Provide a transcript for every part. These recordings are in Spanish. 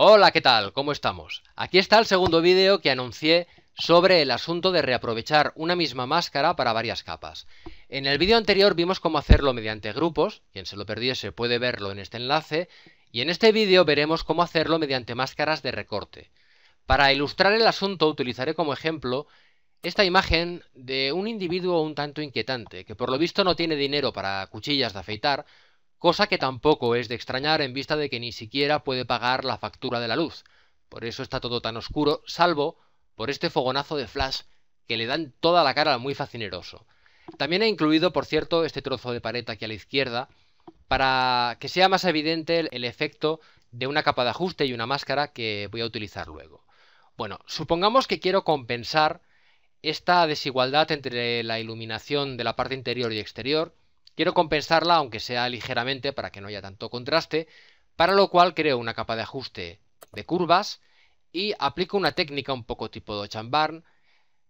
Hola, ¿qué tal? ¿Cómo estamos? Aquí está el segundo vídeo que anuncié sobre el asunto de reaprovechar una misma máscara para varias capas. En el vídeo anterior vimos cómo hacerlo mediante grupos, quien se lo perdiese puede verlo en este enlace, y en este vídeo veremos cómo hacerlo mediante máscaras de recorte. Para ilustrar el asunto utilizaré como ejemplo esta imagen de un individuo un tanto inquietante, que por lo visto no tiene dinero para cuchillas de afeitar, cosa que tampoco es de extrañar en vista de que ni siquiera puede pagar la factura de la luz. Por eso está todo tan oscuro, salvo por este fogonazo de flash que le dan toda la cara al muy facineroso. También he incluido, por cierto, este trozo de pared aquí a la izquierda, para que sea más evidente el efecto de una capa de ajuste y una máscara que voy a utilizar luego. Bueno, supongamos que quiero compensar esta desigualdad entre la iluminación de la parte interior y exterior Quiero compensarla, aunque sea ligeramente, para que no haya tanto contraste, para lo cual creo una capa de ajuste de curvas y aplico una técnica un poco tipo de chambarn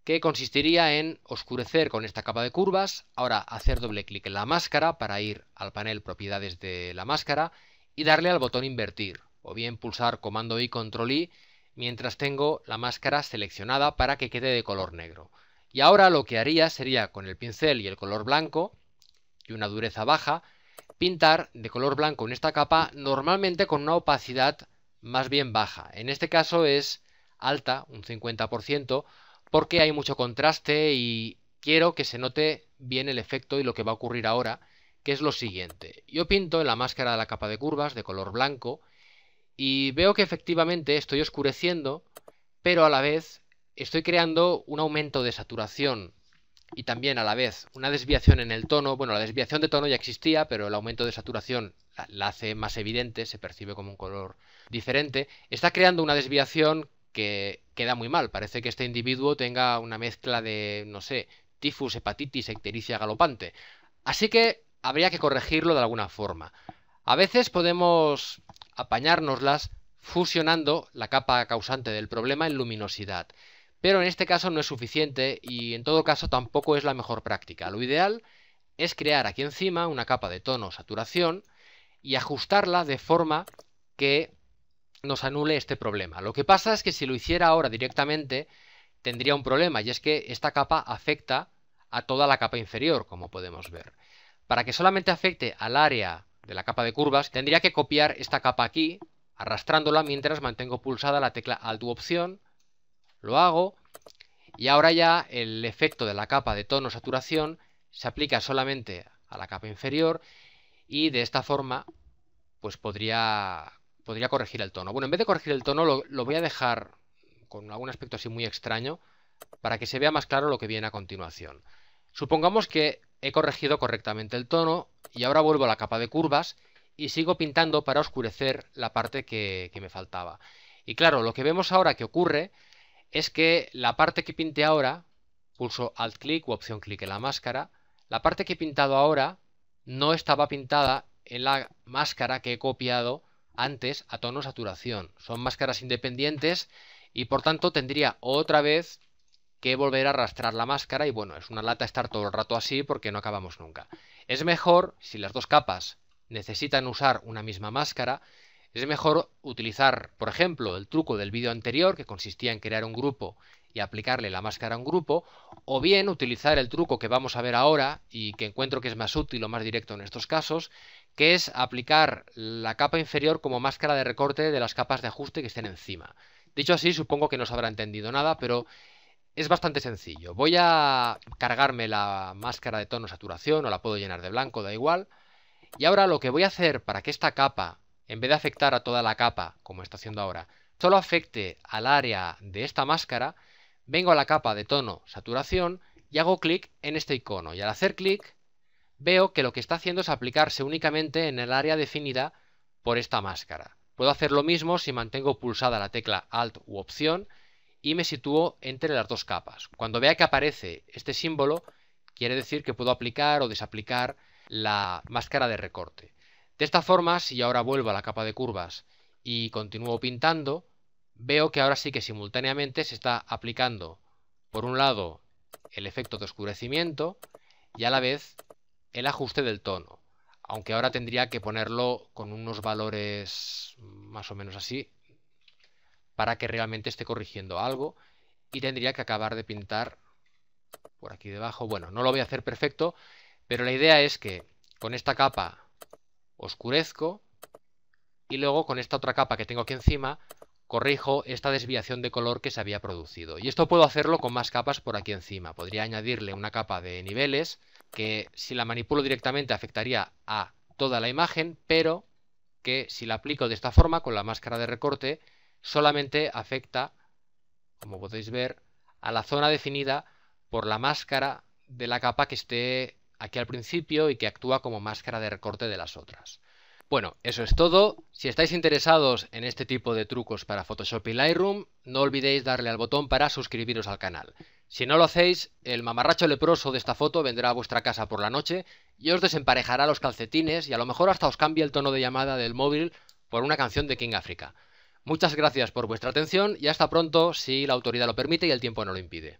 que consistiría en oscurecer con esta capa de curvas, ahora hacer doble clic en la máscara para ir al panel propiedades de la máscara y darle al botón invertir, o bien pulsar comando y control I mientras tengo la máscara seleccionada para que quede de color negro. Y ahora lo que haría sería con el pincel y el color blanco y una dureza baja, pintar de color blanco en esta capa normalmente con una opacidad más bien baja. En este caso es alta, un 50%, porque hay mucho contraste y quiero que se note bien el efecto y lo que va a ocurrir ahora, que es lo siguiente. Yo pinto en la máscara de la capa de curvas de color blanco y veo que efectivamente estoy oscureciendo, pero a la vez estoy creando un aumento de saturación y también a la vez una desviación en el tono. Bueno, la desviación de tono ya existía, pero el aumento de saturación la, hace más evidente, se percibe como un color diferente. Está creando una desviación que queda muy mal. Parece que este individuo tenga una mezcla de, no sé, tifus, hepatitis, ictericia galopante. Así que habría que corregirlo de alguna forma. A veces podemos apañárnoslas fusionando la capa causante del problema en luminosidad. Pero en este caso no es suficiente y en todo caso tampoco es la mejor práctica. Lo ideal es crear aquí encima una capa de tono saturación y ajustarla de forma que nos anule este problema. Lo que pasa es que si lo hiciera ahora directamente tendría un problema y es que esta capa afecta a toda la capa inferior, como podemos ver. Para que solamente afecte al área de la capa de curvas, tendría que copiar esta capa aquí, arrastrándola mientras mantengo pulsada la tecla Alt u opción lo hago y ahora ya el efecto de la capa de tono saturación se aplica solamente a la capa inferior y de esta forma pues podría, podría corregir el tono. Bueno, en vez de corregir el tono lo, voy a dejar con algún aspecto así muy extraño para que se vea más claro lo que viene a continuación. Supongamos que he corregido correctamente el tono y ahora vuelvo a la capa de curvas y sigo pintando para oscurecer la parte que, que me faltaba. Y claro, lo que vemos ahora que ocurre es que la parte que pinte ahora, pulso alt clic o opción clic en la máscara, la parte que he pintado ahora no estaba pintada en la máscara que he copiado antes a tono saturación. Son máscaras independientes y por tanto tendría otra vez que volver a arrastrar la máscara y bueno, es una lata estar todo el rato así porque no acabamos nunca. Es mejor, si las dos capas necesitan usar una misma máscara, es mejor utilizar, por ejemplo, el truco del vídeo anterior, que consistía en crear un grupo y aplicarle la máscara a un grupo, o bien utilizar el truco que vamos a ver ahora y que encuentro que es más útil o más directo en estos casos, que es aplicar la capa inferior como máscara de recorte de las capas de ajuste que estén encima. Dicho así, supongo que no se habrá entendido nada, pero es bastante sencillo. Voy a cargarme la máscara de tono saturación o la puedo llenar de blanco, da igual. Y ahora lo que voy a hacer para que esta capa en vez de afectar a toda la capa, como está haciendo ahora, solo afecte al área de esta máscara, vengo a la capa de tono saturación y hago clic en este icono. Y al hacer clic, veo que lo que está haciendo es aplicarse únicamente en el área definida por esta máscara. Puedo hacer lo mismo si mantengo pulsada la tecla Alt u Opción y me sitúo entre las dos capas. Cuando vea que aparece este símbolo, quiere decir que puedo aplicar o desaplicar la máscara de recorte. De esta forma, si ahora vuelvo a la capa de curvas y continúo pintando, veo que ahora sí que simultáneamente se está aplicando, por un lado, el efecto de oscurecimiento y a la vez el ajuste del tono. Aunque ahora tendría que ponerlo con unos valores más o menos así para que realmente esté corrigiendo algo y tendría que acabar de pintar por aquí debajo. Bueno, no lo voy a hacer perfecto, pero la idea es que con esta capa oscurezco y luego con esta otra capa que tengo aquí encima corrijo esta desviación de color que se había producido. Y esto puedo hacerlo con más capas por aquí encima. Podría añadirle una capa de niveles que si la manipulo directamente afectaría a toda la imagen, pero que si la aplico de esta forma con la máscara de recorte solamente afecta, como podéis ver, a la zona definida por la máscara de la capa que esté aquí al principio y que actúa como máscara de recorte de las otras. Bueno, eso es todo. Si estáis interesados en este tipo de trucos para Photoshop y Lightroom, no olvidéis darle al botón para suscribiros al canal. Si no lo hacéis, el mamarracho leproso de esta foto vendrá a vuestra casa por la noche y os desemparejará los calcetines y a lo mejor hasta os cambia el tono de llamada del móvil por una canción de King Africa. Muchas gracias por vuestra atención y hasta pronto si la autoridad lo permite y el tiempo no lo impide.